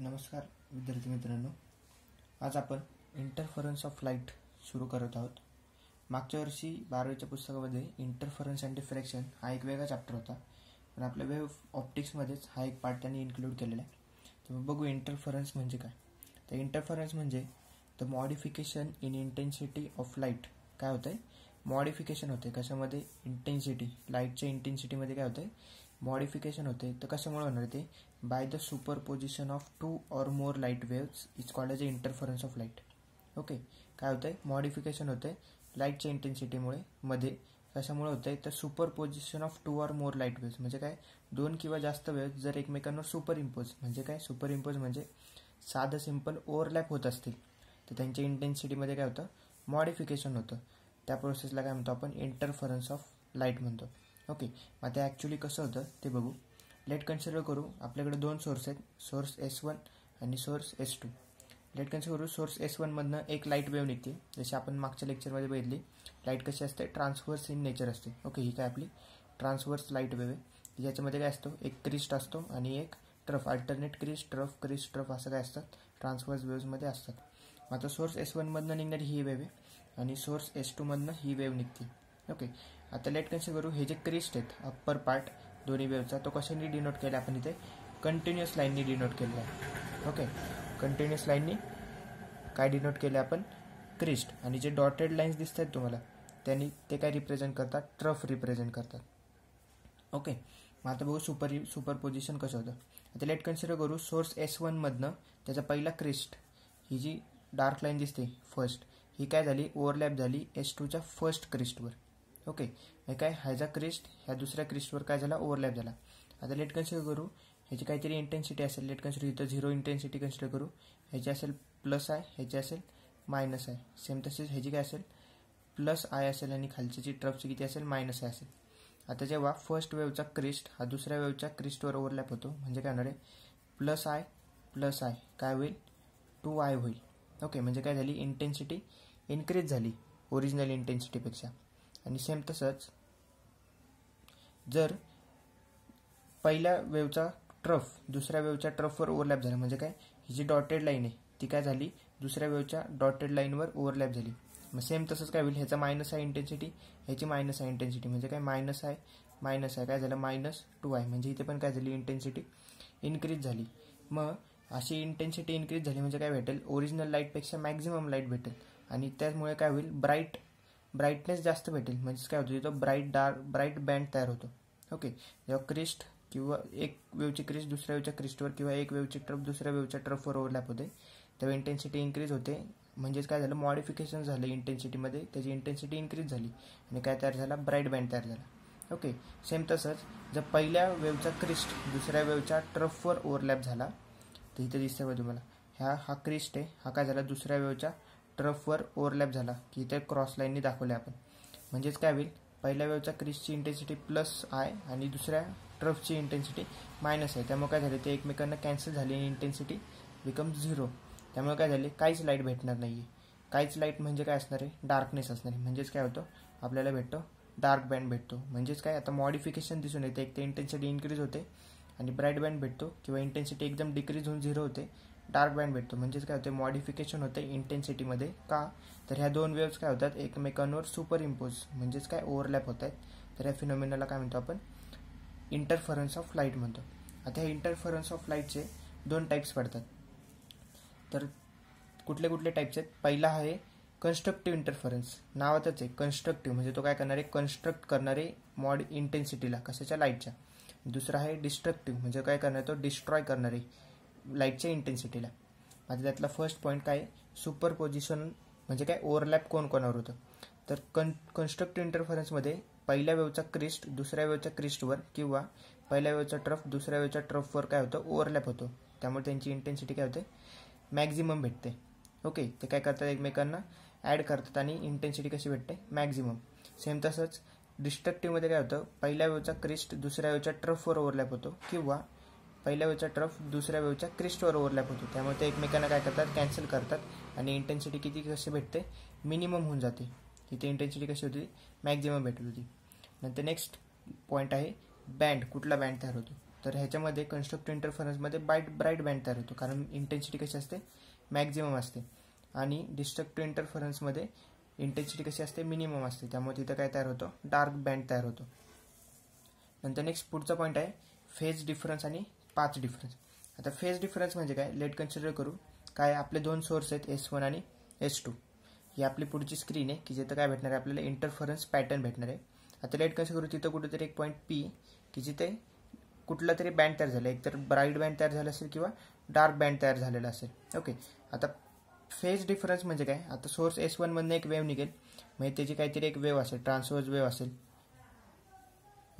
नमस्कार विद्यार्थी मित्रांनो आज आपण इंटरफरन्स ऑफ लाईट सुरू करत आहोत मागच्या वर्षी बारावीच्या पुस्तकामध्ये इंटरफरन्स अँड डिफ्रॅक्शन हा एक वेगळा चॅप्टर होता पण आपल्या वेव्ह ऑप्टिक्समध्येच हा एक पार्ट त्यांनी इन्क्लूड केलेला आहे तर बघू इंटरफरन्स म्हणजे काय तर इंटरफरन्स म्हणजे the modification in intensity of light काय होतं आहे मॉडिफिकेशन होते कशामध्ये इंटेन्सिटी लाईटच्या इंटेन्सिटीमध्ये काय होतं आहे मॉडिफिकेशन होते तर कशामुळे होणार ते by the superposition of two or more light waves is called as a interference of light okay काय होतं मॉडिफिकेशन होतं आहे लाईटच्या इंटेन्सिटीमुळे मध्ये कशामुळे होतं आहे तर superposition of two or more light waves म्हणजे काय दोन किंवा जास्त वेव्स जर एकमेकांवर सुपर इम्पोज म्हणजे काय सुपर इम्पोज म्हणजे साधं सिंपल ओव्हरलॅप होत असतील तर त्यांच्या इंटेन्सिटीमध्ये काय होतं मॉडिफिकेशन होतं त्या प्रोसेसला काय म्हणतो आपण इंटरफरन्स ऑफ लाईट म्हणतो ओके मग आता ॲक्च्युली कसं होतं ते बघू लेट कन्सिडर करू आपल्याकडे दोन सोर्स आहेत सोर्स एस वन आणि source S two let consider करू सोर्स एस वनमधनं एक लाईट वेव्ह निघते जशी आपण मागच्या लेक्चरमध्ये बघितली लाईट कशी असते ट्रान्सवर्स इन नेचर असते ओके ही काय आपली ट्रान्सवर्स लाईट वेव्ह आहे ज्याच्यामध्ये काय असतो एक क्रिस्ट असतो आणि एक trough alternate crest trough crest trough असं काय असतात ट्रान्सवर्स वेव्हमध्ये असतात मग आता सोर्स एस वनमधनं निघणारी ही वेव्ह आहे आणि सोर्स एस टूमधनं ही वेव्ह निघते ओके आता लेट कन्सिडर करू हे जे क्रिस्ट आहेत अप्पर पार्ट दोन्ही वेवचा तो कशाने डिनोट केला आपण इथे कंटिन्युअस लाईननी डिनोट केलेला आहे ओके कंटिन्युअस लाईननी काय डिनोट केलं आपण क्रिस्ट आणि जे डॉटेड लाईन्स दिसत आहेत तुम्हाला त्यांनी ते काय रिप्रेझेंट करतात ट्रफ रिप्रेझेंट करतात ओके मग आता बघू सुपर सुपर पोझिशन कसं होतं आता लेट कन्सिडर करू सोर्स एस वनमधनं त्याचा पहिला क्रिस्ट ही जी डार्क लाईन दिसते फर्स्ट ही काय झाली ओव्हरलॅप झाली एस टूच्या फर्स्ट क्रिस्टवर ओके हे काय ह्याचा क्रिस्ट ह्या दुसऱ्या क्रिस्टवर काय झाला ओव्हरलॅप झाला आता लेट कन्सिडर करू ह्याची काहीतरी इंटेन्सिटी असेल लेट कन्सिडर इथं झिरो इंटेन्सिटी कन्सिडर करू ह्याची असेल प्लस आहे ह्याची असेल मायनस आहे सेम तसेच ह्याची काय असेल प्लस आय असेल आणि खालच्याची ट्रफची किती असेल मायनस आय असेल आता जेव्हा फर्स्ट वेवचा क्रिस्ट हा दुसऱ्या वेवच्या क्रिस्टवर ओव्हरलॅप होतो म्हणजे काय होणार आहे प्लस आय प्लस आय काय होईल टू आय होईल ओके म्हणजे काय झाली इंटेन्सिटी इन्क्रीज झाली ओरिजिनल इंटेन्सिटीपेक्षा आणि सेम तसंच जर पहिल्या वेवचा ट्रफ दुसऱ्या वेवच्या ट्रफवर ओव्हरलॅप झाला म्हणजे काय ही जी डॉटेड लाईन आहे ती काय झाली दुसऱ्या वेवच्या डॉटेड लाईनवर ओव्हरलॅप झाली मग सेम तसंच काय होईल ह्याचा मायनस आहे इंटेन्सिटी ह्याची मायनस आहे इंटेन्सिटी म्हणजे काय मायनस आहे मायनस आहे काय झालं मायनस टू आहे म्हणजे इथे पण काय झाली इंटेन्सिटी इन्क्रीज झाली मग अशी इंटेन्सिटी इन्क्रीज झाली म्हणजे काय भेटेल ओरिजिनल लाईटपेक्षा मॅक्झिमम लाईट भेटेल आणि त्यामुळे काय होईल ब्राईट ब्राईटनेस जास्त भेटेल म्हणजेच काय होतं तिथं ब्राईट डार्क ब्राईट बँड तयार होतो ओके जेव्हा क्रिस्ट किंवा एक वेवची क्रिस्ट दुसऱ्या वेवच्या क्रिस्टवर किंवा एक वेवची ट्रफ दुसऱ्या वेवच्या ट्रफवर ओव्हरलॅप होते तेव्हा इंटेन्सिटी इन्क्रीज होते म्हणजेच काय झालं मॉडिफिकेशन झालं इंटेन्सिटीमध्ये त्याची इंटेन्सिटी इन्क्रीज झाली आणि काय तयार झाला ब्राईट बँड तयार झाला ओके सेम तसंच जर पहिल्या वेवचा क्रिस्ट दुसऱ्या वेवच्या ट्रफवर ओव्हरलॅप झाला तर इथं दिसतंय बघा तुम्हाला ह्या हा क्रिस्ट आहे हा काय झाला दुसऱ्या वेवच्या ट्रफवर ओव्हरलॅप झाला की इथे क्रॉस क्रॉसलाईनने दाखवले आपण म्हणजेच काय होईल पहिल्या वेळचा क्रिसची इंटेन्सिटी प्लस आय आणि दुसऱ्या ट्रफची इंटेन्सिटी मायनस आहे त्यामुळे काय झाले ते एकमेकांना कॅन्सल झाली आणि इंटेन्सिटी बिकम झिरो त्यामुळे काय झाले काहीच लाईट भेटणार नाही काहीच लाईट म्हणजे काय असणार आहे डार्कनेस असणार आहे म्हणजेच काय होतं आपल्याला भेटतो डार्क बँड भेटतो म्हणजेच काय आता मॉडिफिकेशन दिसून येते एक तर इंटेन्सिटी इन्क्रीज होते आणि ब्राईट बँड भेटतो किंवा इंटेन्सिटी एकदम डिक्रीज होऊन झिरो होते डार्क बँड भेटतो म्हणजेच काय होते मॉडिफिकेशन होते इंटेन्सिटीमध्ये का तर ह्या दोन वेव्स काय होतात एकमेकांवर सुपर इम्पोज म्हणजेच काय ओव्हरलॅप होत आहेत तर ह्या फिनोमिनाला काय म्हणतो आपण इंटरफरन्स ऑफ लाईट म्हणतो आता ह्या इंटरफरन्स ऑफ लाईटचे दोन टाईप्स पडतात तर कुठले कुठले टाईप्स आहेत पहिला आहे कन्स्ट्रक्टिव्ह इंटरफरन्स नावातच आहे कन्स्ट्रक्टिव्ह म्हणजे तो काय करणार आहे कन्स्ट्रक्ट करणारे मॉड इंटेन्सिटीला कशाच्या लाईटच्या दुसरा आहे डिस्ट्रक्टिव्ह म्हणजे काय करणार तो डिस्ट्रॉय करणारे लाईटच्या इंटेन्सिटीला आता त्यातला फर्स्ट पॉईंट काय सुपर पोझिशन म्हणजे काय ओव्हरलॅप कोण कोणावर होतं तर कन कन्स्ट्रक्टिव्ह इंटरफरन्समध्ये पहिल्या वेवचा क्रिस्ट दुसऱ्या वेवच्या क्रिस्टवर किंवा पहिल्या वेवचा ट्रफ दुसऱ्या वेवच्या ट्रफवर काय होतं ओव्हरलॅप होतो त्यामुळे त्यांची इंटेन्सिटी काय होते मॅक्झिमम भेटते ओके ते काय करतात एकमेकांना ॲड करतात आणि इंटेन्सिटी कशी भेटते मॅक्झिमम सेम तसंच डिस्ट्रक्टिव्हमध्ये काय होतं पहिल्या वेवचा क्रिस्ट दुसऱ्या वेवच्या ट्रफवर ओव्हरलॅप होतो किंवा पहिल्या वेव्हचा ट्रफ दुसऱ्या वेळच्या क्रिस्टवर ओव्हरलॅप होतो त्यामुळे ते एकमेकांना काय करतात कॅन्सल करतात आणि इंटेन्सिटी किती कशी भेटते मिनिमम होऊन जाते तिथे इंटेन्सिटी कशी होती मॅक्झिमम भेटत होती नंतर नेक्स्ट पॉईंट आहे बँड कुठला बँड तयार होतो तर ह्याच्यामध्ये कन्स्ट्रक्टिव्ह इंटरफरन्समध्ये बाईट ब्राईट बँड तयार होतो कारण इंटेन्सिटी कशी असते मॅक्झिमम असते आणि डिस्ट्रक्टिव्ह इंटरफरन्समध्ये इंटेन्सिटी कशी असते मिनिमम असते त्यामुळे तिथं काय तयार होतं डार्क बँड तयार होतो नंतर नेक्स्ट पुढचा पॉईंट आहे फेज डिफरन्स आणि पाच डिफरन्स आता फेज डिफरन्स म्हणजे काय लेट कन्सिडर करू काय आपले दोन सोर्स आहेत एस वन आणि एस टू ही आपली पुढची स्क्रीन आहे की जिथं काय भेटणार आहे आपल्याला इंटरफरन्स पॅटर्न भेटणार आहे आता लेट कन्सिडर करू तिथं कुठेतरी एक पॉईंट पी की जिथे कुठला तरी बँड तयार झाला तर ब्राईट बँड तयार झाला असेल किंवा डार्क बँड तयार झालेला असेल ओके आता फेज डिफरन्स म्हणजे काय आता सोर्स एस वनमधनं एक वेव्ह निघेल म्हणजे त्याची काहीतरी एक वेव्ह असेल ट्रान्सवर्स वेव्ह असेल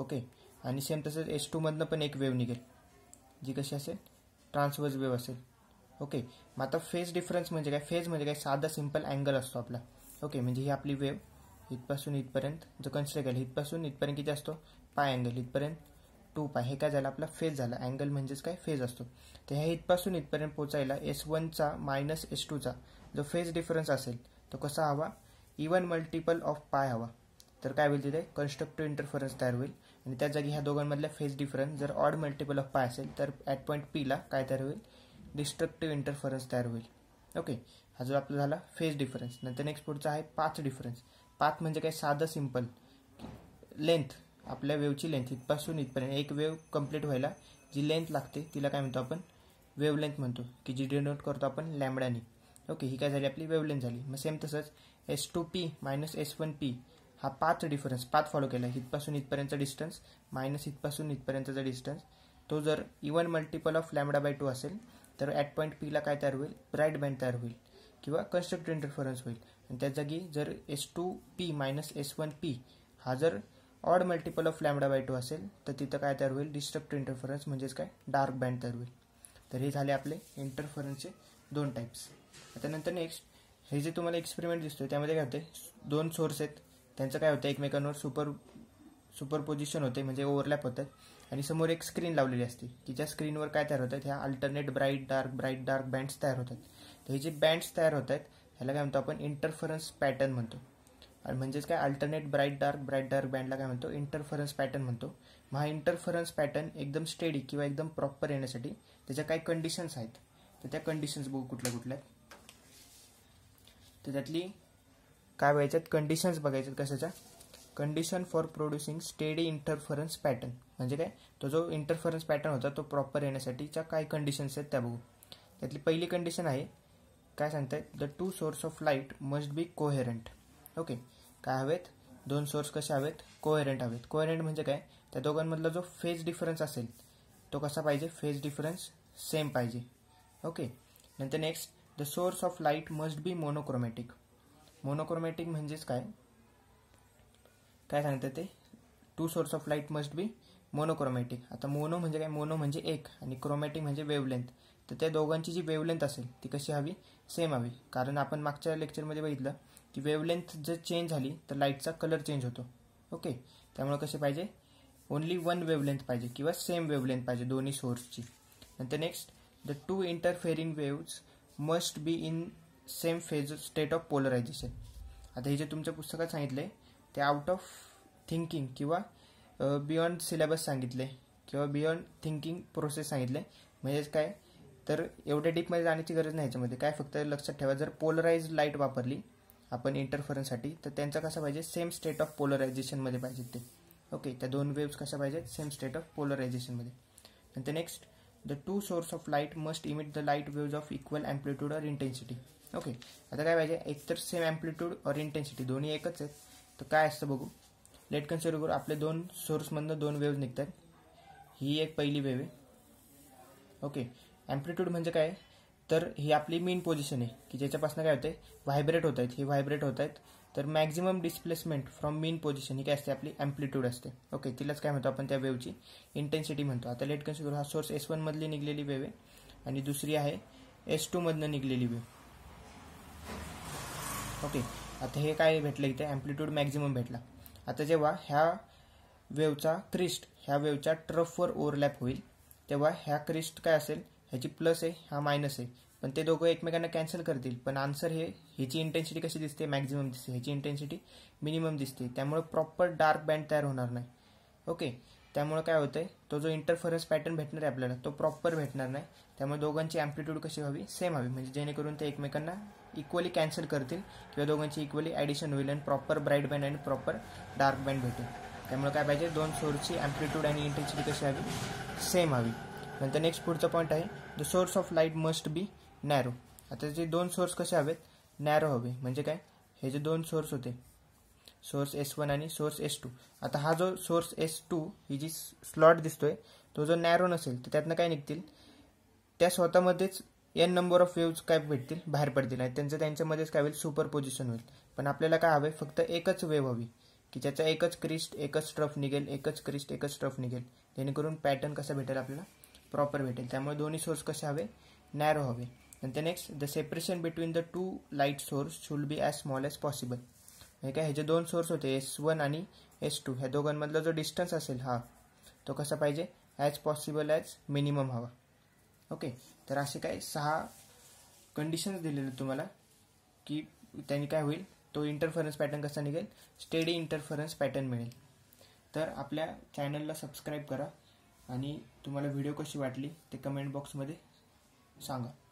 ओके आणि सेम तसंच एस टूमधनं पण एक वेव्ह निघेल जी कशी असेल ट्रान्सवर्स वेव असेल ओके मग आता फेज डिफरन्स म्हणजे काय फेज म्हणजे काय साधा सिम्पल अँगल असतो आपला ओके म्हणजे ही आपली वेव इथपासून इथपर्यंत जो कन्सिडर केला इथपासून इथपर्यंत किती असतो पाय अँगल इथपर्यंत टू पाय हे काय झालं आपला फेज झाला अँगल म्हणजेच काय फेज असतो तर ह्या इथपासून इथपर्यंत पोचायला एस वनचा मायनस एस टूचा जो फेज डिफरन्स असेल तो कसा हवा इवन मल्टिपल ऑफ पाय हवा तर काय होईल तिथे कन्स्ट्रक्टिव्ह इंटरफरन्स तयार होईल आणि त्या जागी ह्या दोघांमधला फेज डिफरन्स जर ऑड मल्टिपल ऑफ पाय असेल तर ॲट पॉईंट पीला काय तयार होईल डिस्ट्रक्टिव्ह इंटरफरन्स तयार होईल ओके हा जो आपला झाला फेज डिफरन्स नंतर नेक्स्ट पुढचा आहे पाच डिफरन्स पाच म्हणजे काय साधं सिंपल लेंथ आपल्या वेवची लेंथ इथपासून इथपर्यंत एक वेव कंप्लीट व्हायला जी लेंथ लागते तिला काय म्हणतो आपण वेव लेंथ म्हणतो की जी डिनोट करतो आपण लॅमडाने ओके ही काय झाली आपली वेव लेंथ झाली मग सेम तसंच S two P minus S one P हा पाच डिफरन्स पाच फॉलो केला इथपासून इथपर्यंतचा डिस्टन्स मायनस इथपासून इथपर्यंतचा डिस्टन्स तो जर even multiple of lambda by two असेल तर ॲट पॉईंट पीला काय तयार होईल ब्राईट बँड तयार होईल किंवा कन्स्ट्रक्ट इंटरफरन्स होईल आणि त्या जागी जर S two P minus S one P हा जर odd multiple of lambda by two असेल तर तिथं काय तयार होईल डिस्ट्रक्ट इंटरफरन्स म्हणजेच काय डार्क बँड तयार होईल तर हे झाले आपले इंटरफरन्सचे दोन टाईप्स त्यानंतर नेक्स्ट हे जे तुम्हाला एक्सपेरिमेंट दिसतोय त्यामध्ये काय होते दोन सोर्स आहेत त्यांचं काय होतं एकमेकांवर सुपर सुपर पोझिशन होते म्हणजे ओव्हरलॅप होतात आणि समोर एक स्क्रीन लावलेली असते की ज्या स्क्रीनवर काय तयार होतात ह्या alternate bright dark bright dark bands तयार होतात तर हे जे बँड्स तयार होतात ह्याला काय म्हणतो आपण इंटरफरन्स पॅटर्न म्हणतो आणि म्हणजेच काय alternate bright dark bright dark बँडला काय म्हणतो इंटरफरन्स पॅटर्न म्हणतो मग हा इंटरफरन्स पॅटर्न एकदम स्टेडी किंवा एकदम प्रॉपर येण्यासाठी त्याच्या काही कंडिशन्स आहेत तर त्या कंडिशन्स बघू कुठल्या कुठल्या आहेत तर त्यातली काय बघायच्यात कंडिशन्स बघायच्यात कशाच्या condition for producing steady interference pattern म्हणजे काय तो जो इंटरफरन्स पॅटर्न होता तो प्रॉपर येण्यासाठीच्या काय कंडिशन्स आहेत त्या बघू त्यातली पहिली कंडिशन आहे काय सांगतात the two source of light must be coherent okay काय हवेत दोन सोर्स कसे हवेत कोहेरंट हवेत कोहेरंट म्हणजे काय त्या दोघांमधला जो फेज डिफरन्स असेल तो कसा पाहिजे फेज डिफरन्स सेम पाहिजे ओके नंतर next the source of light must be monochromatic monochromatic म्हणजेच काय काय सांगतात ते two source of light must be monochromatic आता मोनो म्हणजे काय मोनो म्हणजे एक आणि क्रोमॅटिक म्हणजे वेवलेंथ तर त्या दोघांची जी वेवलेंथ असेल ती कशी हवी सेम हवी कारण आपण मागच्या लेक्चरमध्ये बघितलं की वेवलेंथ जर चेंज झाली तर लाईटचा कलर चेंज होतो ओके त्यामुळे कसे पाहिजे ओन्ली वन वेवलेंथ पाहिजे किंवा सेम वेवलेंथ पाहिजे दोन्ही सोर्सची नंतर next the two interfering waves must be in same phase state of polarisation आता हे जे तुमच्या पुस्तकात सांगितले ते आउट ऑफ थिंकिंग किंवा बियॉन्ड सिलेबस सांगितले किंवा बियॉन्ड थिंकिंग प्रोसेस सांगितले म्हणजेच काय तर एवढ्या डीपमध्ये जाण्याची गरज नाही याच्यामध्ये काय फक्त लक्षात ठेवा जर पोलराईज लाईट वापरली आपण इंटरफरन्ससाठी तर त्यांचा कसा पाहिजे सेम स्टेट ऑफ पोलरायझेशनमध्ये पाहिजे ते ओके त्या दोन वेव्स कशा पाहिजेत सेम स्टेट ऑफ पोलरायझेशनमध्ये नंतर next the two source of light must emit the light waves of equal amplitude or intensity okay आता काय पाहिजे एक तर सेम ॲम्प्लिट्यूड और इंटेन्सिटी दोन्ही एकच आहेत तर काय असतं बघू लेट कन्सिडर करू आपले दोन सोर्समधनं दोन वेव्ह निघतात ही एक पहिली वेव आहे ओके अँप्लिट्यूड म्हणजे काय तर ही आपली मेन पोझिशन आहे की ज्याच्यापासून काय होते व्हायब्रेट होत आहेत हे व्हायब्रेट होत आहेत तर maximum displacement from mean position ही काय असते आपली अँप्लिट्यूड असते ओके तिलाच काय म्हणतो आपण त्या वेवची इंटेन्सिटी म्हणतो आता लेट कन्सिडर हा सोर्स एस वनमधली निघलेली वेव आहे आणि दुसरी आहे एस टूमधनं निघलेली वेव ओके आता हे काय भेटलं इथे अँप्लिट्यूड मॅक्झिमम भेटला आता जेव्हा ह्या वेवचा क्रिस्ट ह्या वेवच्या ट्रफवर ओव्हरलॅप होईल तेव्हा ह्या क्रिस्ट काय असेल ह्याची प्लस आहे हा मायनस आहे पण ते दोघं एकमेकांना कॅन्सल करतील पण आन्सर हे ह्याची इंटेन्सिटी कशी दिसते मॅक्झिमम दिसते ह्याची इंटेन्सिटी मिनिमम दिसते त्यामुळे प्रॉपर डार्क बँड तयार होणार नाही ओके त्यामुळे काय होतंय तो जो इंटरफरन्स पॅटर्न भेटणार आहे आपल्याला तो प्रॉपर भेटणार नाही त्यामुळे दोघांची अँप्लिट्यूड कशी व्हावी सेम हवी म्हणजे जेणेकरून ते एकमेकांना इक्वली कॅन्सल करतील किंवा दोघांची इक्वली ॲडिशन होईल आणि प्रॉपर ब्राईट बँड आणि प्रॉपर डार्क बँड भेटेल त्यामुळे काय पाहिजे दोन सोर्सची ॲम्प्लिट्यूड आणि इंटेन्सिटी कशी हवी सेम हवी नंतर नेक्स्ट पुढचा पॉईंट आहे the source of light must be narrow आता जे दोन सोर्स कसे हवेत नॅरो हवे म्हणजे काय हे जे दोन सोर्स होते सोर्स एस वन आणि सोर्स एस टू आता हा जो सोर्स एस टू ही जी स्लॉट दिसतोय तो जो नॅरो नसेल तर त्यातनं काय निघतील त्या स्वतःमध्येच एन नंबर ऑफ वेव्ज काय भेटतील बाहेर पडतील आणि त्यांचं त्यांच्यामध्येच काय होईल सुपर पोझिशन होईल पण आपल्याला काय हवे फक्त एकच वेव हवी की ज्याचा एकच क्रिस्ट एकच स्ट्रफ निघेल एकच क्रिस्ट एकच स्ट्रफ निघेल जेणेकरून पॅटर्न कसा भेटेल आपल्याला प्रॉपर भेटेल त्यामुळे दोन्ही सोर्स कसे हवे नॅरो हवे नंतर next the separation between the two light source should be as small as possible म्हणजे काय ह्याचे दोन सोर्स होते एस वन आणि एस टू ह्या दोघांमधला जो डिस्टन्स असेल हा तो कसा पाहिजे ॲज पॉसिबल ॲज मिनिमम हवा ओके तर असे काय सहा कंडिशन्स दिलेले तुम्हाला की त्यांनी काय होईल तो इंटरफरन्स पॅटर्न कसा निघेल स्टेडी इंटरफरन्स पॅटर्न मिळेल तर आपल्या चॅनलला सबस्क्राईब करा आणि तुम्हाला व्हिडिओ कशी वाटली ते कमेंट बॉक्समध्ये सांगा